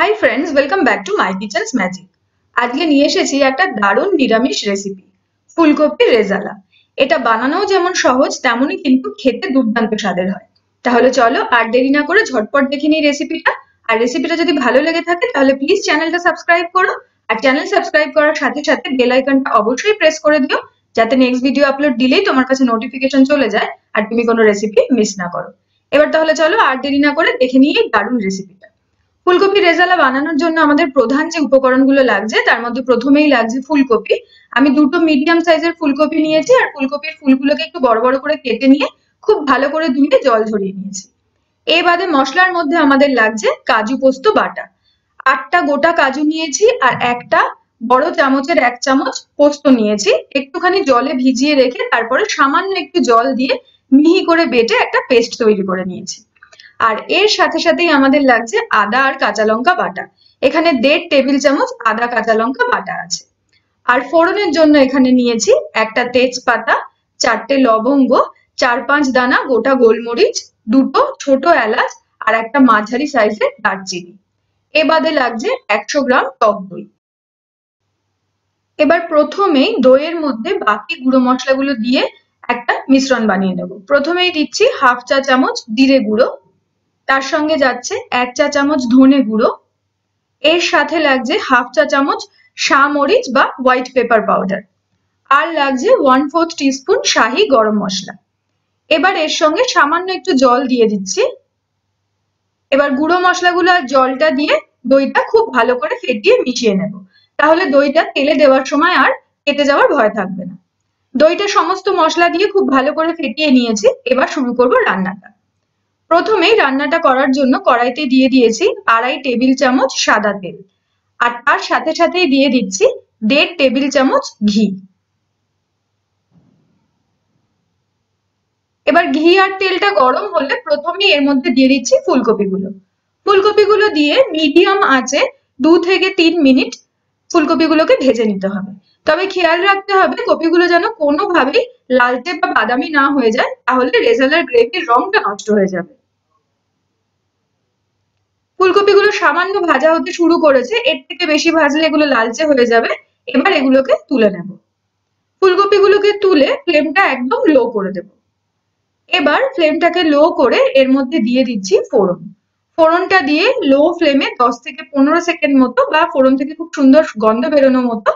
high friends welcome back to my kitchens magic আজকে নিয়ে এসেছি একটা দারুণ নিরামিষ রেসিপি ফুলকপির রেজালা এটা বানানোও যেমন সহজ তেমনই কিন্তু খেতে দুর্দান্ত স্বাদের হয় তাহলে চলো আর দেরি না করে ঝটপট দেখে নিই রেসিপিটা আর রেসিপিটা যদি ভালো লেগে থাকে তাহলে প্লিজ চ্যানেলটা সাবস্ক্রাইব করো আর চ্যানেল সাবস্ক্রাইব করার সাথে সাথে বেল আইকনটা অবশ্যই প্রেস করে দিও যাতে নেক্সট ভিডিও আপলোড দিলেই তোমার কাছে নোটিফিকেশন চলে যায় আর তুমি কোনো রেসিপি মিস না করো এবার তাহলে চলো আর দেরি না করে দেখে নিই দারুণ রেসিপি ফুলকপি রেজালা বানানোর জন্য আমাদের প্রধান যে উপকরণগুলো লাগছে তার মধ্যে প্রথমেই লাগছে ফুলকপি আমি দুটো মিডিয়াম সাইজের ফুলকপি নিয়েছি আর ফুলকপির ফুলগুলোকে একটু বড় বড় করে কেটে নিয়ে খুব ভালো করে ধুয়ে জল ঝরিয়ে নিয়েছি এ বাদে মশলার মধ্যে আমাদের লাগছে কাজু পোস্ত বাটা আটটা গোটা কাজু নিয়েছি আর একটা বড় চামচের এক চামচ পোস্ত নিয়েছি একটুখানি জলে ভিজিয়ে রেখে তারপরে সামান্য একটু জল দিয়ে মিহি করে বেটে একটা পেস্ট তৈরি করে নিয়েছি আর এর সাথে সাথেই আমাদের লাগছে আদা আর কাঁচা লঙ্কা বাটা এখানে দেড় টেবিল চামচ আদা কাঁচা লঙ্কা বাটা আছে আর ফোড়নের জন্য এখানে নিয়েছি একটা তেজপাতা চারটে লবঙ্গ চার পাঁচ দানা গোটা গোলমরিচ দুটো ছোট এলাচ আর একটা মাঝারি সাইজের দারচিনি এ বাদে লাগছে একশো গ্রাম টক দই এবার প্রথমেই দইয়ের মধ্যে বাকি গুঁড়ো মশলাগুলো দিয়ে একটা মিশ্রণ বানিয়ে নেব প্রথমেই দিচ্ছি হাফ চা চামচ জিরে গুঁড়ো তার সঙ্গে যাচ্ছে এক চা চামচ ধনে গুঁড়ো এর সাথে লাগছে হাফ চা চামচ মরিচ বা হোয়াইট পেপার পাউডার আর লাগছে ওয়ান ফোর্থ টিস্পুন শাহি গরম মশলা এবার এর সঙ্গে সামান্য একটু জল দিয়ে দিচ্ছি এবার গুঁড়ো মশলাগুলো আর জলটা দিয়ে দইটা খুব ভালো করে ফেটিয়ে মিশিয়ে নেব তাহলে দইটা তেলে দেওয়ার সময় আর কেটে যাওয়ার ভয় থাকবে না দইটা সমস্ত মশলা দিয়ে খুব ভালো করে ফেটিয়ে নিয়েছি এবার শুরু করব রান্নাটা প্রথমেই রান্নাটা করার জন্য কড়াইতে দিয়ে দিয়েছি আড়াই টেবিল চামচ সাদা তেল আর তার সাথে সাথেই দিয়ে দিচ্ছি দেড় টেবিল চামচ ঘি এবার ঘি আর তেলটা গরম হলে প্রথমে এর মধ্যে দিয়ে দিচ্ছি ফুলকপিগুলো ফুলকপিগুলো দিয়ে মিডিয়াম আঁচে দু থেকে তিন মিনিট ফুলকপিগুলোকে ভেজে নিতে হবে তবে খেয়াল রাখতে হবে কপিগুলো যেন কোনোভাবেই লালচে বা বাদামি না হয়ে যায় তাহলে রেজালার গ্রেভির রংটা নষ্ট হয়ে যাবে ফুলকপিগুলো সামান্য ভাজা হতে শুরু করেছে এর থেকে বেশি ভাজলে এগুলো লালচে হয়ে যাবে এবার এগুলোকে তুলে নেব ফুলকপিগুলোকে তুলে ফ্লেমটা একদম লো করে দেব এবার ফ্লেমটাকে লো করে এর মধ্যে দিয়ে দিচ্ছি ফোড়ন ফোড়নটা দিয়ে লো ফ্লেমে দশ থেকে পনেরো সেকেন্ড মতো বা ফোড়ন থেকে খুব সুন্দর গন্ধ বেরোনোর মতো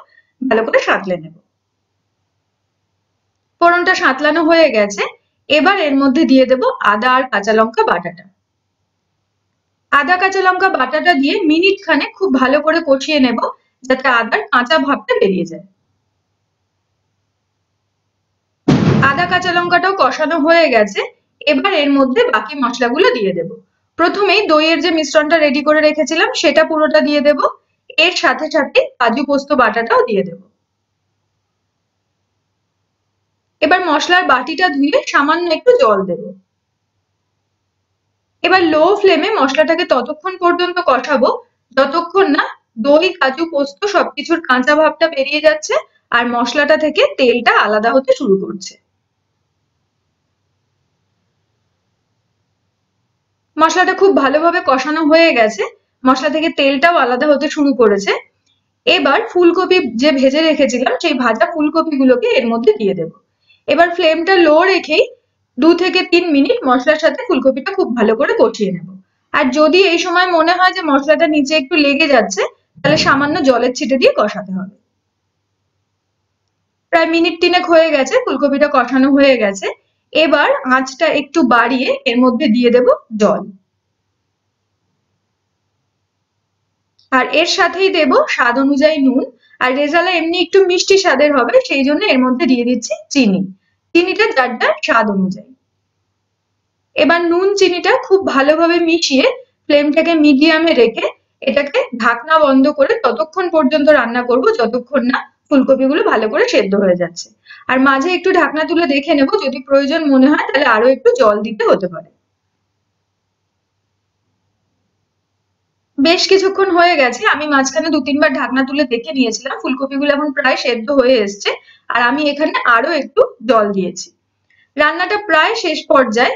ভালো করে সাঁতলে নেব ফোড়নটা সাঁতলানো হয়ে গেছে এবার এর মধ্যে দিয়ে দেব আদা আর কাঁচা লঙ্কা বাটাটা আদা কাঁচা লঙ্কা বাটাটা দিয়ে মিনিট খানে খুব ভালো করে কষিয়ে নেব যাতে আদার কাঁচা ভাবটা বেরিয়ে যায় আদা কাঁচা লঙ্কাটাও কষানো হয়ে গেছে এবার এর মধ্যে বাকি মশলাগুলো দিয়ে দেব প্রথমেই দইয়ের যে মিশ্রণটা রেডি করে রেখেছিলাম সেটা পুরোটা দিয়ে দেব এর সাথে সাথে কাজু পোস্ত বাটাটাও দিয়ে দেব এবার মশলার বাটিটা ধুয়ে সামান্য একটু জল দেবো এবার লো ফ্লেমে মশলাটাকে ততক্ষণ পর্যন্ত কষাবো যতক্ষণ না দই কাজু পোস্ত সবকিছুর কাঁচা ভাবটা বেরিয়ে যাচ্ছে আর মশলাটা থেকে তেলটা আলাদা হতে শুরু করছে মশলাটা খুব ভালোভাবে কষানো হয়ে গেছে মশলা থেকে তেলটাও আলাদা হতে শুরু করেছে এবার ফুলকপি যে ভেজে রেখেছিলাম সেই ভাজা ফুলকপিগুলোকে এর মধ্যে দিয়ে দেব এবার ফ্লেমটা লো রেখেই দু থেকে তিন মিনিট মশলার সাথে ফুলকপিটা খুব ভালো করে কষিয়ে নেব আর যদি এই সময় মনে হয় যে মশলাটা নিচে একটু লেগে যাচ্ছে তাহলে সামান্য জলের ছিটে দিয়ে কষাতে হবে প্রায় মিনিট তিনেক হয়ে গেছে ফুলকপিটা কষানো হয়ে গেছে এবার আঁচটা একটু বাড়িয়ে এর মধ্যে দিয়ে দেব জল আর এর সাথেই দেব স্বাদ অনুযায়ী নুন আর রেজালা এমনি একটু মিষ্টি স্বাদের হবে সেই জন্য এর মধ্যে দিয়ে দিচ্ছি চিনি চিনিটা যার যার স্বাদ অনুযায়ী এবার নুন চিনিটা খুব ভালোভাবে মিশিয়ে ফ্লেমটাকে মিডিয়ামে রেখে এটাকে ঢাকনা বন্ধ করে ততক্ষণ পর্যন্ত রান্না করব যতক্ষণ না ফুলকপিগুলো ভালো করে সেদ্ধ হয়ে যাচ্ছে আর মাঝে একটু ঢাকনা তুলে দেখে নেব যদি প্রয়োজন মনে হয় তাহলে আরো একটু জল দিতে হতে পারে বেশ কিছুক্ষণ হয়ে গেছে আমি মাঝখানে দু তিনবার ঢাকনা তুলে দেখে নিয়েছিলাম ফুলকপিগুলো এখন প্রায় সেদ্ধ হয়ে এসছে আর আমি এখানে আরো একটু জল দিয়েছি রান্নাটা প্রায় শেষ পর্যায়ে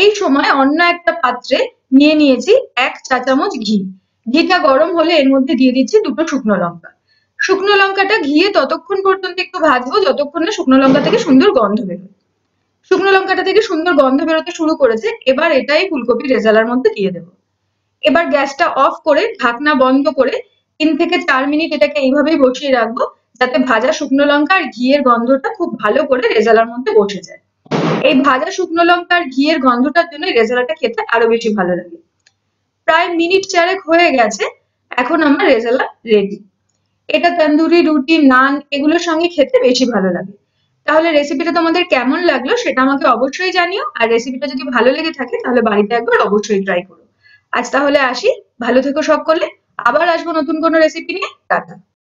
এই সময় অন্য একটা পাত্রে নিয়ে নিয়েছি এক চা চামচ ঘি ঘিটা গরম হলে এর মধ্যে দিয়ে দিচ্ছি দুটো শুকনো লঙ্কা শুকনো লঙ্কাটা ঘিয়ে ততক্ষণ পর্যন্ত একটু ভাজবো যতক্ষণ না শুকনো লঙ্কা থেকে সুন্দর গন্ধ বেরোয় শুকনো লঙ্কাটা থেকে সুন্দর গন্ধ বেরোতে শুরু করেছে এবার এটাই ফুলকপি রেজালার মধ্যে দিয়ে দেবো এবার গ্যাসটা অফ করে ঢাকনা বন্ধ করে তিন থেকে চার মিনিট এটাকে এইভাবেই বসিয়ে রাখবো যাতে ভাজা শুকনো লঙ্কা আর ঘিয়ের গন্ধটা খুব ভালো করে রেজালার মধ্যে বসে যায় এই ভাজা শুকনো লঙ্কা আর ঘিয়ের গন্ধটার জন্য রেজালাটা খেতে আরো বেশি ভালো লাগে প্রায় মিনিট চারেক হয়ে গেছে এখন আমার রেজালা রেডি এটা তন্দুরি রুটি নান এগুলোর সঙ্গে খেতে বেশি ভালো লাগে তাহলে রেসিপিটা তোমাদের কেমন লাগলো সেটা আমাকে অবশ্যই জানিও আর রেসিপিটা যদি ভালো লেগে থাকে তাহলে বাড়িতে একবার অবশ্যই ট্রাই করো আজ তাহলে আসি ভালো থেকো সকলে আবার আসবো নতুন কোনো রেসিপি নিয়ে টাটা